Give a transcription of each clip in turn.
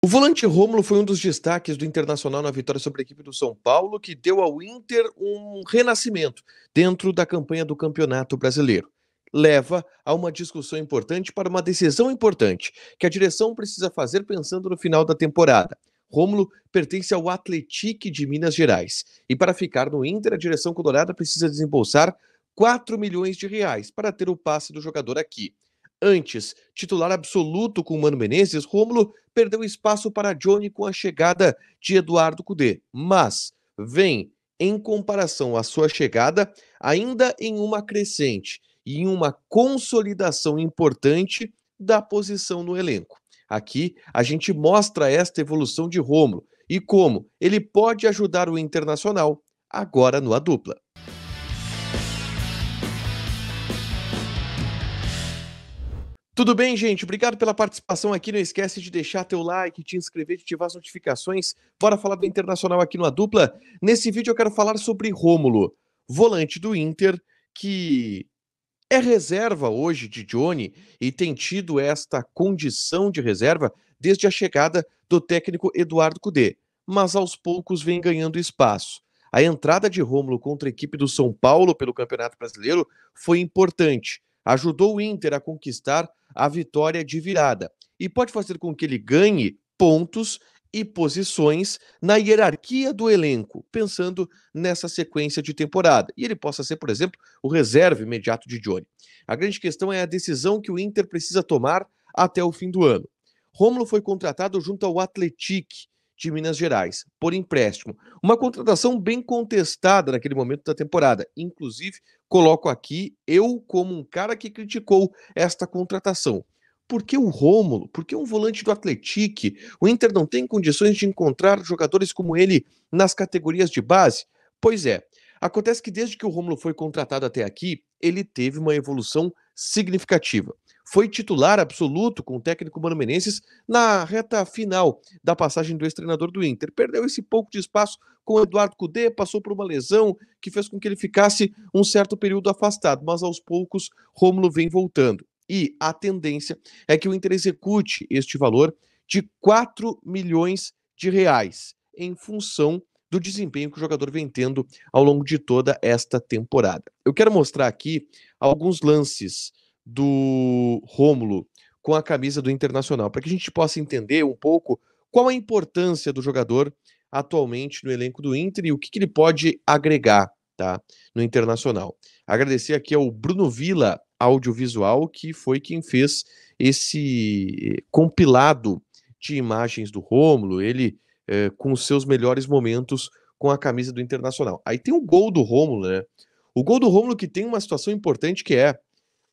O volante Rômulo foi um dos destaques do Internacional na vitória sobre a equipe do São Paulo, que deu ao Inter um renascimento dentro da campanha do Campeonato Brasileiro. Leva a uma discussão importante para uma decisão importante que a direção precisa fazer pensando no final da temporada. Rômulo pertence ao Atletique de Minas Gerais e para ficar no Inter, a direção colorada precisa desembolsar 4 milhões de reais para ter o passe do jogador aqui. Antes, titular absoluto com Mano Menezes, Rômulo perdeu espaço para Johnny com a chegada de Eduardo Cudê, mas vem, em comparação à sua chegada, ainda em uma crescente e em uma consolidação importante da posição no elenco. Aqui a gente mostra esta evolução de Rômulo e como ele pode ajudar o Internacional agora no a dupla. Tudo bem, gente? Obrigado pela participação aqui. Não esquece de deixar teu like, te inscrever, de ativar as notificações. Bora falar do Internacional aqui no A Dupla. Nesse vídeo eu quero falar sobre Rômulo, volante do Inter, que é reserva hoje de Johnny e tem tido esta condição de reserva desde a chegada do técnico Eduardo Cudê, mas aos poucos vem ganhando espaço. A entrada de Rômulo contra a equipe do São Paulo pelo Campeonato Brasileiro foi importante ajudou o Inter a conquistar a vitória de virada e pode fazer com que ele ganhe pontos e posições na hierarquia do elenco, pensando nessa sequência de temporada. E ele possa ser, por exemplo, o reserva imediato de Johnny. A grande questão é a decisão que o Inter precisa tomar até o fim do ano. Rômulo foi contratado junto ao Atletique de Minas Gerais, por empréstimo. Uma contratação bem contestada naquele momento da temporada. Inclusive, coloco aqui eu como um cara que criticou esta contratação. Por que o Rômulo? Por que um volante do Atletique? O Inter não tem condições de encontrar jogadores como ele nas categorias de base? Pois é, acontece que desde que o Rômulo foi contratado até aqui, ele teve uma evolução significativa foi titular absoluto com o técnico Mano Menezes na reta final da passagem do ex-treinador do Inter. Perdeu esse pouco de espaço com o Eduardo Cudê, passou por uma lesão que fez com que ele ficasse um certo período afastado, mas aos poucos Rômulo vem voltando. E a tendência é que o Inter execute este valor de 4 milhões de reais em função do desempenho que o jogador vem tendo ao longo de toda esta temporada. Eu quero mostrar aqui alguns lances do Rômulo com a camisa do Internacional, para que a gente possa entender um pouco qual a importância do jogador atualmente no elenco do Inter e o que, que ele pode agregar tá, no Internacional. Agradecer aqui ao Bruno Vila Audiovisual, que foi quem fez esse eh, compilado de imagens do Rômulo, ele é, com os seus melhores momentos com a camisa do Internacional. Aí tem o gol do Rômulo, né? O gol do Rômulo que tem uma situação importante que é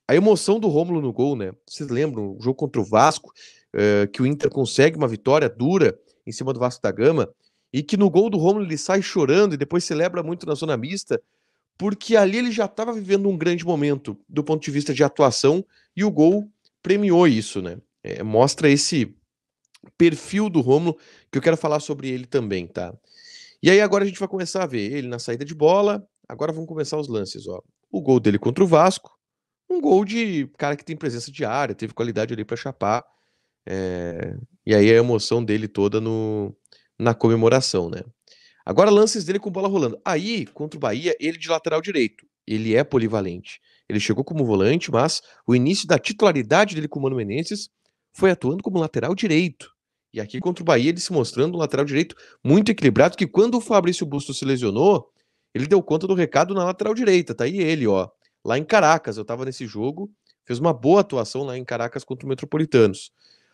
a emoção do Rômulo no gol, né? Vocês lembram, o jogo contra o Vasco, eh, que o Inter consegue uma vitória dura em cima do Vasco da Gama, e que no gol do Rômulo ele sai chorando e depois celebra muito na zona mista, porque ali ele já estava vivendo um grande momento do ponto de vista de atuação e o gol premiou isso, né? É, mostra esse perfil do Rômulo que eu quero falar sobre ele também, tá? E aí agora a gente vai começar a ver ele na saída de bola. Agora vamos começar os lances, ó. O gol dele contra o Vasco, um gol de cara que tem presença de área, teve qualidade ali para chapar. É... E aí a emoção dele toda no... na comemoração, né? Agora lances dele com bola rolando. Aí, contra o Bahia, ele de lateral direito. Ele é polivalente. Ele chegou como volante, mas o início da titularidade dele com o Mano Menezes foi atuando como lateral direito. E aqui contra o Bahia, ele se mostrando um lateral direito muito equilibrado, que quando o Fabrício Busto se lesionou, ele deu conta do recado na lateral direita. Tá aí ele, ó lá em Caracas. Eu estava nesse jogo, fez uma boa atuação lá em Caracas contra o Metropolitanos.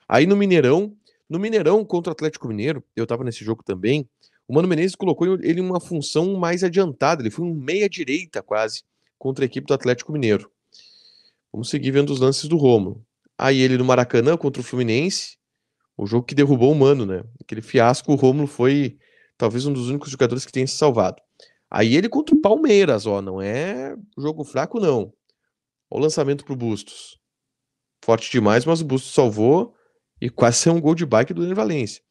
Aí no Mineirão, no Mineirão contra o Atlético Mineiro, eu estava nesse jogo também. O Mano Menezes colocou ele em uma função mais adiantada, ele foi um meia-direita quase contra a equipe do Atlético Mineiro. Vamos seguir vendo os lances do Romo. Aí ele no Maracanã contra o Fluminense, o jogo que derrubou o Mano, né? Aquele fiasco, o Romulo foi talvez um dos únicos jogadores que tenha se salvado. Aí ele contra o Palmeiras, ó, não é jogo fraco, não. Olha o lançamento pro Bustos. Forte demais, mas o Bustos salvou e quase saiu é um gol de bike do Daniel Valência.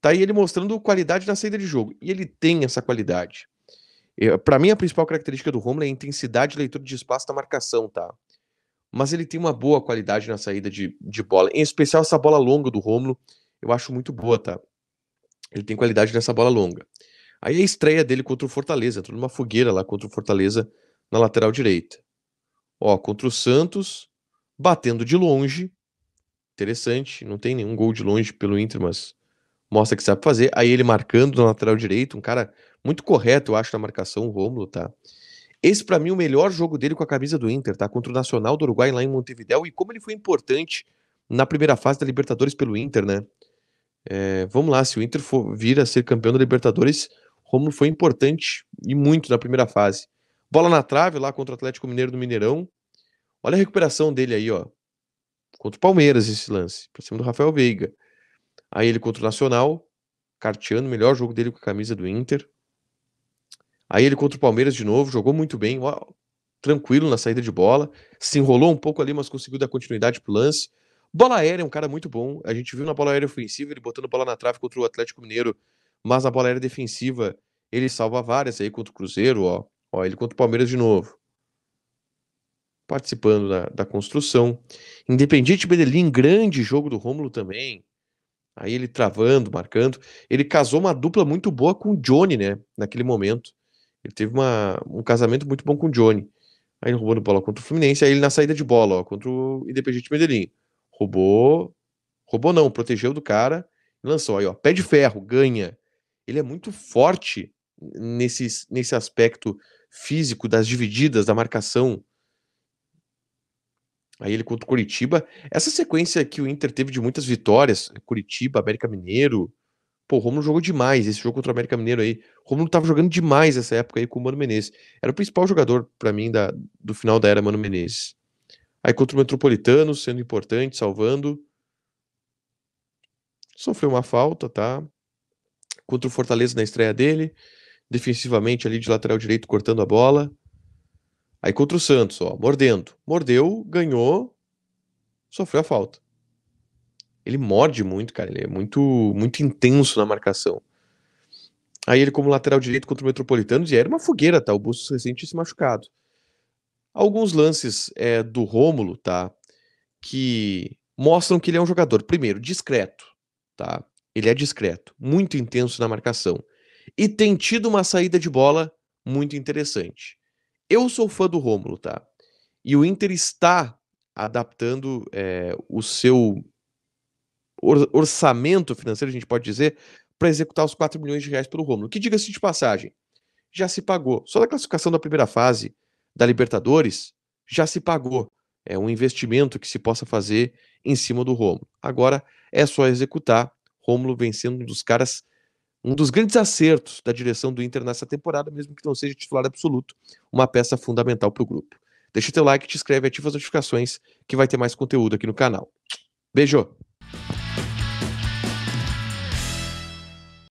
Tá aí ele mostrando qualidade na saída de jogo. E ele tem essa qualidade. É, Para mim, a principal característica do Romulo é a intensidade de leitura de espaço da marcação, tá? Mas ele tem uma boa qualidade na saída de, de bola. Em especial essa bola longa do Romulo, eu acho muito boa, tá? Ele tem qualidade nessa bola longa. Aí a estreia dele contra o Fortaleza, entrou numa fogueira lá contra o Fortaleza na lateral direita. Ó, contra o Santos, batendo de longe. Interessante, não tem nenhum gol de longe pelo Inter, mas mostra que sabe fazer. Aí ele marcando na lateral direita, um cara muito correto, eu acho, na marcação, o Rômulo, tá? Esse, para mim, o melhor jogo dele com a camisa do Inter, tá? Contra o Nacional do Uruguai lá em Montevideo. E como ele foi importante na primeira fase da Libertadores pelo Inter, né? É, vamos lá, se o Inter for vir a ser campeão da Libertadores, como foi importante e muito na primeira fase. Bola na trave lá contra o Atlético Mineiro do Mineirão. Olha a recuperação dele aí, ó. Contra o Palmeiras esse lance, pra cima do Rafael Veiga. Aí ele contra o Nacional, carteando, melhor jogo dele com a camisa do Inter. Aí ele contra o Palmeiras de novo, jogou muito bem, tranquilo na saída de bola, se enrolou um pouco ali, mas conseguiu dar continuidade pro lance. Bola aérea, é um cara muito bom. A gente viu na bola aérea ofensiva ele botando bola na trave contra o Atlético Mineiro mas a bola era defensiva ele salva várias aí contra o Cruzeiro, ó, ó ele contra o Palmeiras de novo. Participando da, da construção. Independiente Medellín, grande jogo do Rômulo também. Aí ele travando, marcando. Ele casou uma dupla muito boa com o Johnny, né? Naquele momento. Ele teve uma, um casamento muito bom com o Johnny. Aí ele roubando bola contra o Fluminense, aí ele na saída de bola, ó, contra o Independiente Medellín. Roubou. Roubou não, protegeu do cara. Lançou aí, ó. Pé de ferro, ganha ele é muito forte nesse, nesse aspecto físico das divididas, da marcação. Aí ele contra o Curitiba. Essa sequência que o Inter teve de muitas vitórias, Curitiba, América Mineiro. Pô, o Romulo jogou demais esse jogo contra o América Mineiro aí. O Romulo tava jogando demais essa época aí com o Mano Menezes. Era o principal jogador para mim da, do final da era Mano Menezes. Aí contra o Metropolitano, sendo importante, salvando. Sofreu uma falta, tá? contra o Fortaleza na estreia dele, defensivamente ali de lateral direito cortando a bola. Aí contra o Santos, ó, mordendo. Mordeu, ganhou, sofreu a falta. Ele morde muito, cara, ele é muito muito intenso na marcação. Aí ele como lateral direito contra o Metropolitano, e era uma fogueira, tá? O Bustos recente se machucado. Alguns lances é, do Rômulo, tá? Que mostram que ele é um jogador, primeiro, discreto, tá? Ele é discreto, muito intenso na marcação e tem tido uma saída de bola muito interessante. Eu sou fã do Rômulo, tá? E o Inter está adaptando é, o seu or orçamento financeiro, a gente pode dizer, para executar os 4 milhões de reais pelo Rômulo. Que diga-se de passagem, já se pagou. Só da classificação da primeira fase da Libertadores, já se pagou. É um investimento que se possa fazer em cima do Rômulo. Agora é só executar Rômulo vem sendo um dos caras, um dos grandes acertos da direção do Inter nessa temporada, mesmo que não seja titular absoluto, uma peça fundamental para o grupo. Deixa teu like, te inscreve, ativa as notificações, que vai ter mais conteúdo aqui no canal. Beijo!